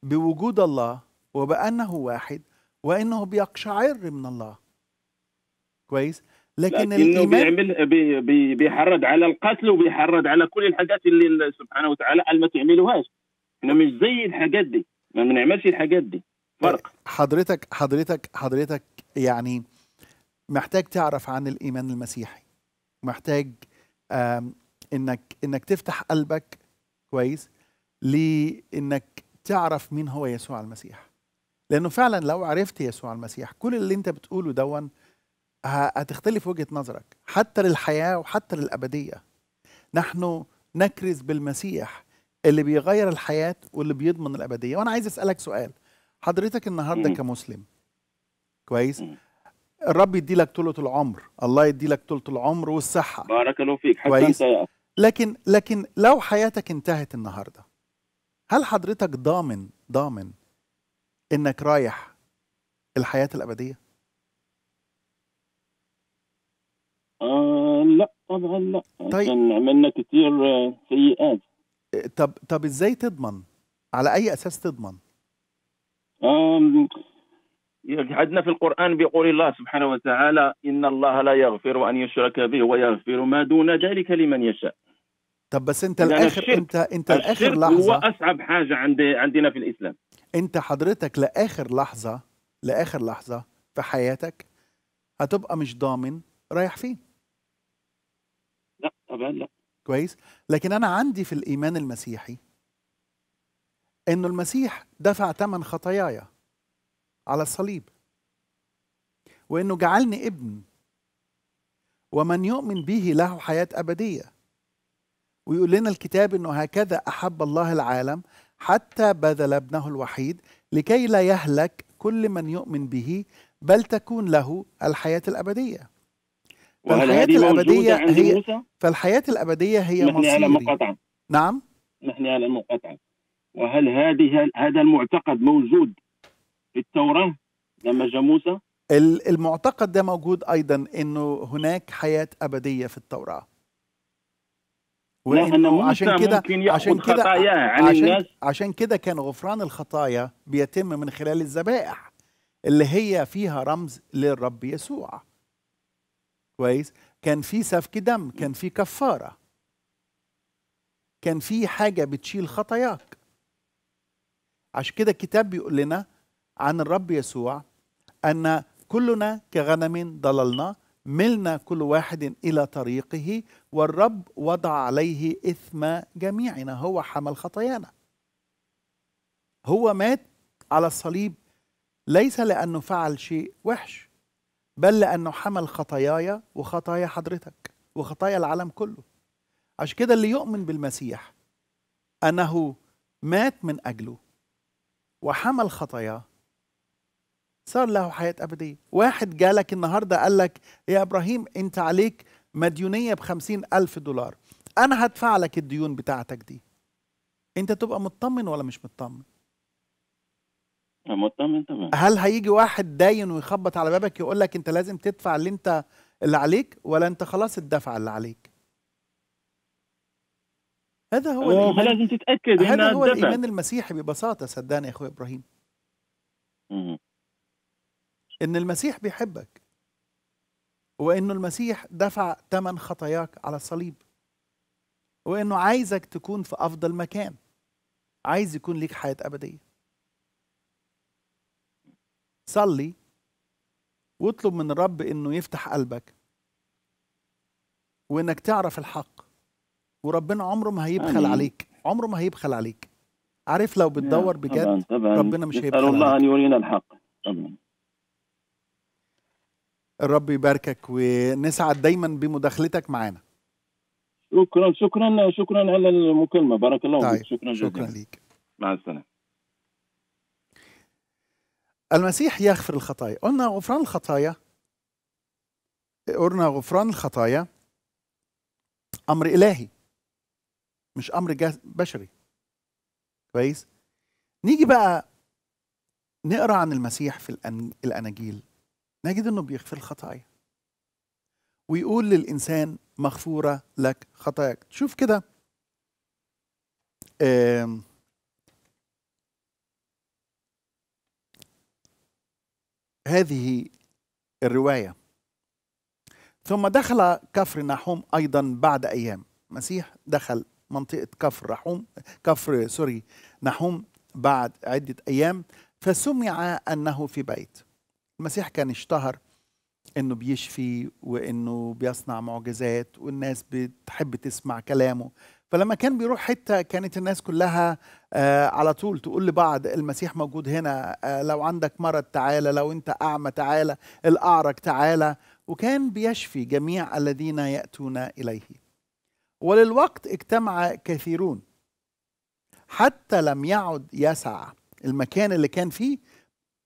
بوجود الله وبانه واحد وانه بيقشعر من الله كويس لكن الإيمان بيعمل بي بي بيحرض على القتل وبيحرض على كل الحاجات اللي سبحانه وتعالى قال ما تعملوهاش احنا مش زي الحاجات دي ما بنعملش الحاجات دي فرق حضرتك حضرتك حضرتك يعني محتاج تعرف عن الايمان المسيحي محتاج انك انك تفتح قلبك كويس لانك تعرف مين هو يسوع المسيح لانه فعلا لو عرفت يسوع المسيح كل اللي انت بتقوله دون هتختلف وجهه نظرك حتى للحياه وحتى للابديه نحن نكرز بالمسيح اللي بيغير الحياه واللي بيضمن الابديه وانا عايز اسالك سؤال حضرتك النهارده كمسلم كويس الرب يدي لك طولة العمر الله يدي لك طولة العمر والصحة بارك الله فيك كويس انت... لكن لكن لو حياتك انتهت النهارده هل حضرتك ضامن ضامن انك رايح الحياة الأبدية طبعا لا طيب. كان عملنا كتير سيئات إيه، طب طب ازاي تضمن؟ على اي اساس تضمن؟ أم... يعني عندنا في القرآن بيقول الله سبحانه وتعالى إن الله لا يغفر أن يشرك به ويغفر ما دون ذلك لمن يشاء طب بس انت الاخر انت انت الاخر لحظه هو اصعب حاجه عند عندنا في الاسلام انت حضرتك لاخر لحظه لاخر لحظه في حياتك هتبقى مش ضامن رايح فين طبعا لا كويس لكن انا عندي في الايمان المسيحي انه المسيح دفع ثمن خطاياي على الصليب وانه جعلني ابن ومن يؤمن به له حياه ابديه ويقول لنا الكتاب انه هكذا احب الله العالم حتى بذل ابنه الوحيد لكي لا يهلك كل من يؤمن به بل تكون له الحياه الابديه وهل هذه الأبدية هي فالحياة الأبدية هي نحن مصيري. على مقاطعة نعم نحن على مقاطعة وهل هذه هذا المعتقد موجود في التوراة لما جاء موسى؟ المعتقد ده موجود أيضا أنه هناك حياة أبدية في التوراة وانه عشان كده عشان كده عشان, عشان كده كان غفران الخطايا بيتم من خلال الذبائح اللي هي فيها رمز للرب يسوع كويس كان في سفك دم كان في كفاره كان في حاجه بتشيل خطاياك عشان كده الكتاب بيقول لنا عن الرب يسوع ان كلنا كغنم ضللنا ملنا كل واحد الى طريقه والرب وضع عليه اثم جميعنا هو حمل خطايانا هو مات على الصليب ليس لانه فعل شيء وحش بل لأنه حمل خطاياي وخطايا حضرتك وخطايا العالم كله عشان كده اللي يؤمن بالمسيح أنه مات من أجله وحمل خطاياه صار له حياة أبدية واحد جالك النهاردة قال لك يا إبراهيم أنت عليك مديونية بخمسين ألف دولار أنا هدفع لك الديون بتاعتك دي أنت تبقى مطمن ولا مش مطمن مطمن تمام هل هيجي واحد داين ويخبط على بابك يقول لك انت لازم تدفع اللي انت اللي عليك ولا انت خلاص الدفع اللي عليك هذا هو الإيمان لازم تتاكد هذا هو الدفع. الايمان المسيحي ببساطه صدقني يا اخويا ابراهيم مم. ان المسيح بيحبك وانه المسيح دفع ثمن خطاياك على الصليب وانه عايزك تكون في افضل مكان عايز يكون ليك حياه ابديه صلي واطلب من الرب انه يفتح قلبك وانك تعرف الحق وربنا عمره ما هيبخل آمين. عليك عمره ما هيبخل عليك عارف لو بتدور بجد طبعا طبعا ربنا مش هيبخل الله عليك. ان يورينا الحق طبعا الرب يباركك ونسعد دايما بمداخلتك معانا شكرا شكرا شكرا على المكالمه بارك الله فيك طيب. شكرا جزيلا شكرا ليك مع السلامه المسيح يغفر الخطايا قلنا غفران الخطايا قلنا غفران الخطايا امر الهي مش امر بشري كويس نيجي بقى نقرا عن المسيح في الاناجيل نجد انه بيغفر الخطايا ويقول للانسان مغفوره لك خطاياك شوف كده هذه الرواية ثم دخل كفر نحوم أيضا بعد أيام مسيح دخل منطقة كفر رحوم كفر سوري نحوم بعد عدة أيام فسمع أنه في بيت المسيح كان اشتهر انه بيشفي وانه بيصنع معجزات والناس بتحب تسمع كلامه فلما كان بيروح حته كانت الناس كلها آه على طول تقول لبعض المسيح موجود هنا آه لو عندك مرض تعالى لو انت اعمى تعالى الاعرج تعالى وكان بيشفي جميع الذين ياتون اليه وللوقت اجتمع كثيرون حتى لم يعد يسع المكان اللي كان فيه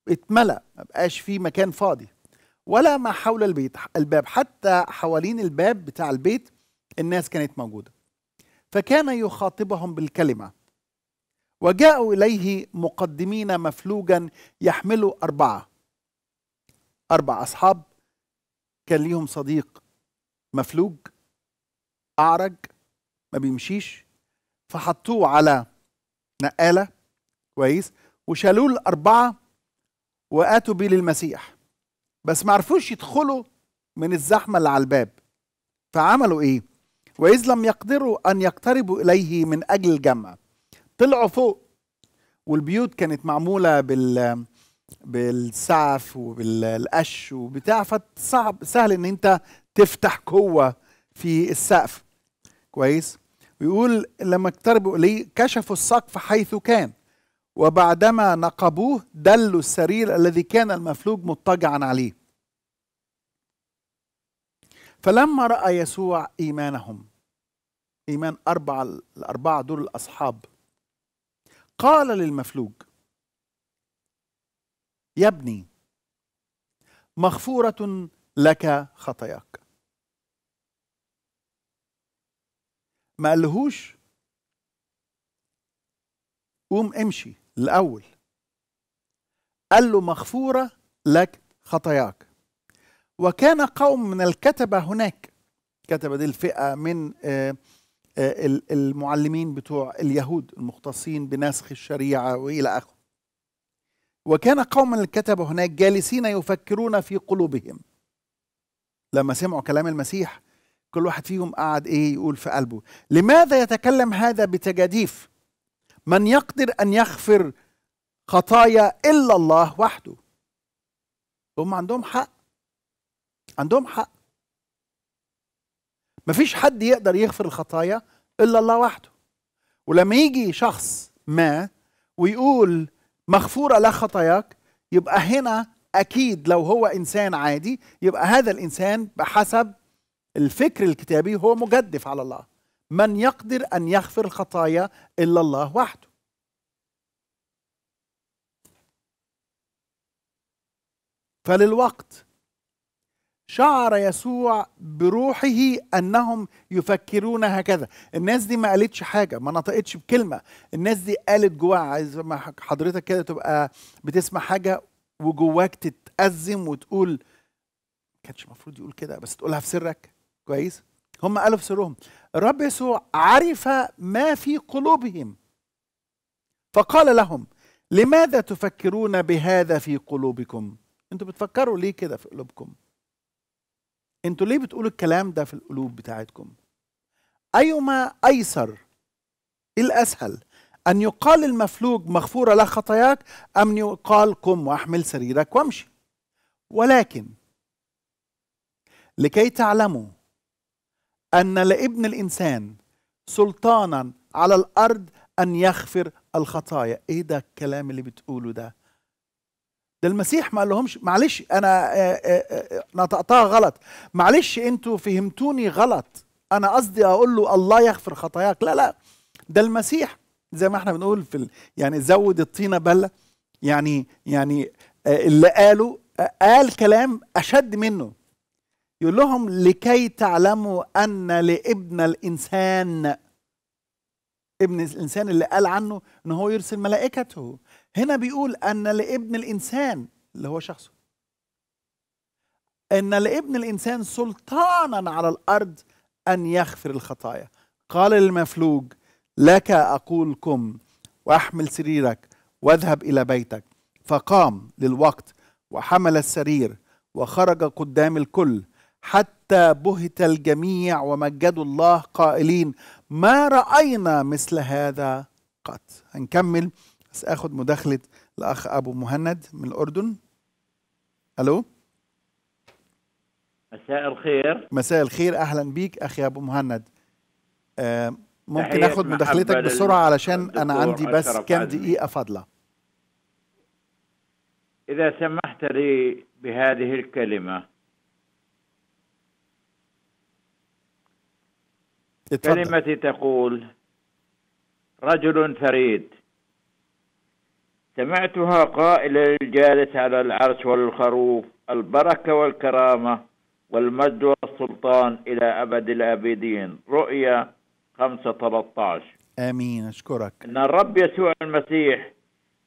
اتملأ مبقاش فيه مكان فاضي ولا ما حول البيت الباب حتى حوالين الباب بتاع البيت الناس كانت موجوده فكان يخاطبهم بالكلمه وجاءوا اليه مقدمين مفلوجا يحملوا اربعه اربع اصحاب كان ليهم صديق مفلوج اعرج ما بيمشيش فحطوه على نقاله كويس وشالوه الاربعه واتوا بيه للمسيح بس ما عرفوش يدخلوا من الزحمه اللي على الباب فعملوا ايه وإذ لم يقدروا أن يقتربوا إليه من أجل الجمع طلعوا فوق والبيوت كانت معمولة بال بالسعف وبالقش وبتاع فصعب سهل ان انت تفتح قوة في السقف كويس ويقول لما اقتربوا اليه كشفوا السقف حيث كان وبعدما نقبوه دلوا السرير الذي كان المفلوج مضطجعا عليه فلما راى يسوع ايمانهم إيمان أربعة الأربعة دول الأصحاب قال للمفلوج يا ابني مغفورة لك خطاياك ما قالهوش قوم امشي الأول قال له مغفورة لك خطاياك وكان قوم من الكتبة هناك كتبة دي الفئة من آه آه، المعلمين بتوع اليهود المختصين بنسخ الشريعة وإلى آخره وكان قوما الكتب هناك جالسين يفكرون في قلوبهم لما سمعوا كلام المسيح كل واحد فيهم قعد ايه يقول في قلبه لماذا يتكلم هذا بتجاديف من يقدر ان يغفر خطايا الا الله وحده هم عندهم حق عندهم حق ما فيش حد يقدر يغفر الخطايا الا الله وحده ولما يجي شخص ما ويقول مغفوره لك خطاياك يبقى هنا اكيد لو هو انسان عادي يبقى هذا الانسان بحسب الفكر الكتابي هو مجدف على الله من يقدر ان يغفر الخطايا الا الله وحده فللوقت شعر يسوع بروحه انهم يفكرون هكذا الناس دي ما قالتش حاجه ما نطقتش بكلمه الناس دي قالت جواها عايز ما حضرتك كده تبقى بتسمع حاجه وجواك تتازم وتقول ما كانش المفروض يقول كده بس تقولها في سرك كويس هم قالوا في سرهم الرب يسوع عرف ما في قلوبهم فقال لهم لماذا تفكرون بهذا في قلوبكم انتوا بتفكروا ليه كده في قلوبكم انتوا ليه بتقولوا الكلام ده في القلوب بتاعتكم ايما ايسر الاسهل ان يقال المفلوج مغفوره له خطاياك ام يقال قم واحمل سريرك وامشي ولكن لكي تعلموا ان لابن الانسان سلطانا على الارض ان يغفر الخطايا ايه ده الكلام اللي بتقوله ده ده المسيح ما قالهمش معلش انا آه، آه، آه، نطقتها غلط معلش انتوا فهمتوني غلط انا قصدي اقول له الله يغفر خطاياك لا لا ده المسيح زي ما احنا بنقول في يعني زود الطينه بله يعني يعني اللي قاله قال كلام اشد منه يقول لهم لكي تعلموا ان لابن الانسان ابن الانسان اللي قال عنه ان هو يرسل ملائكته هنا بيقول أن لابن الإنسان اللي هو شخصه أن لابن الإنسان سلطانا على الأرض أن يغفر الخطايا قال للمفلوج لك أقول قم وأحمل سريرك واذهب إلى بيتك فقام للوقت وحمل السرير وخرج قدام الكل حتى بهت الجميع ومجدوا الله قائلين ما رأينا مثل هذا قط هنكمل بس اخذ مداخله الاخ ابو مهند من الاردن الو مساء الخير مساء الخير اهلا بيك اخي ابو مهند آه ممكن اخذ مداخلتك بسرعه علشان انا عندي بس كام دقيقه فاضله اذا سمحت لي بهذه الكلمه اتفضل. كلمتي تقول رجل فريد سمعتها قائلة للجالس على العرش والخروف البركة والكرامة والمجد والسلطان إلى أبد الآبدين رؤيا 5 13 آمين أشكرك أن الرب يسوع المسيح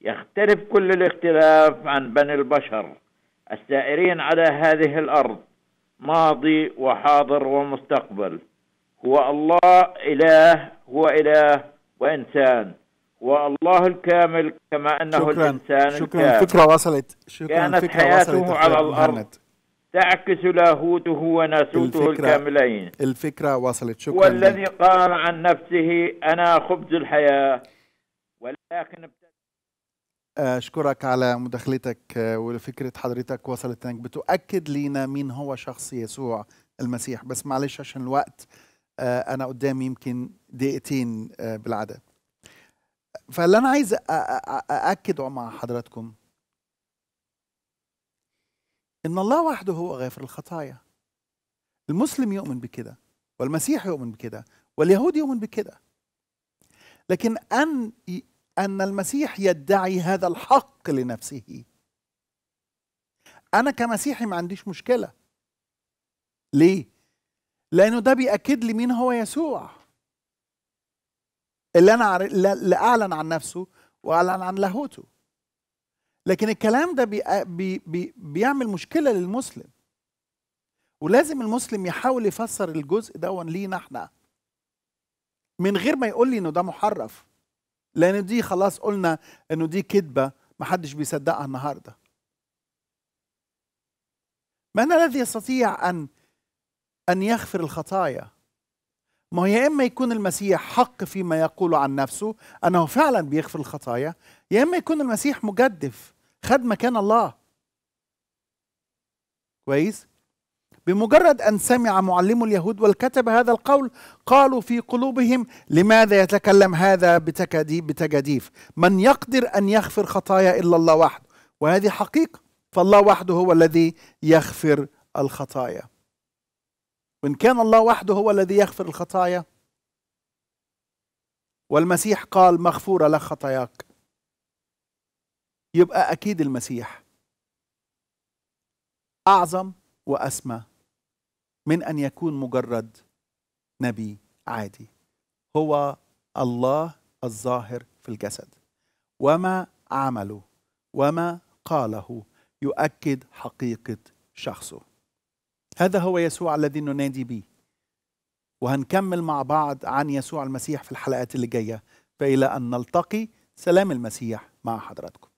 يختلف كل الاختلاف عن بني البشر السائرين على هذه الأرض ماضي وحاضر ومستقبل هو الله إله هو إله وإنسان والله الكامل كما انه شكرا الانسان شكرا الكامل الفكره وصلت شكرا كانت الفكره حياته وصلت على الارض مهند. تعكس لاهوته وناسوته الكاملين الفكره وصلت شكرا والذي قال عن نفسه انا خبز الحياه ولكن آه، أشكرك على مداخلتك آه، ولفكرة حضرتك وصلت أنك بتؤكد لينا مين هو شخص يسوع المسيح بس معلش عشان الوقت آه، أنا قدامي يمكن دقيقتين بالعدد فاللي انا عايز اكده مع حضراتكم ان الله وحده هو غافر الخطايا المسلم يؤمن بكده والمسيح يؤمن بكده واليهود يؤمن بكده لكن ان ان المسيح يدعي هذا الحق لنفسه انا كمسيحي ما عنديش مشكله ليه لانه ده بياكد لي مين هو يسوع اللي انا اللي اعلن عن نفسه واعلن عن لاهوته لكن الكلام ده بي... بي... بي... بيعمل مشكله للمسلم ولازم المسلم يحاول يفسر الجزء ده لينا احنا من غير ما يقول لي انه ده محرف لان دي خلاص قلنا انه دي كذبه ما حدش بيصدقها النهارده من الذي يستطيع ان ان يغفر الخطايا ما هو يا اما يكون المسيح حق فيما يقول عن نفسه انه فعلا بيغفر الخطايا يا اما يكون المسيح مجدف خد مكان الله كويس بمجرد ان سمع معلم اليهود والكتب هذا القول قالوا في قلوبهم لماذا يتكلم هذا بتكاديف بتجاديف من يقدر ان يغفر خطايا الا الله وحده وهذه حقيقه فالله وحده هو الذي يغفر الخطايا وإن كان الله وحده هو الذي يغفر الخطايا والمسيح قال مغفورة لك خطاياك يبقى أكيد المسيح أعظم وأسمى من أن يكون مجرد نبي عادي هو الله الظاهر في الجسد وما عمله وما قاله يؤكد حقيقة شخصه هذا هو يسوع الذي ننادي به وهنكمل مع بعض عن يسوع المسيح في الحلقات اللي جايه فإلى أن نلتقي سلام المسيح مع حضراتكم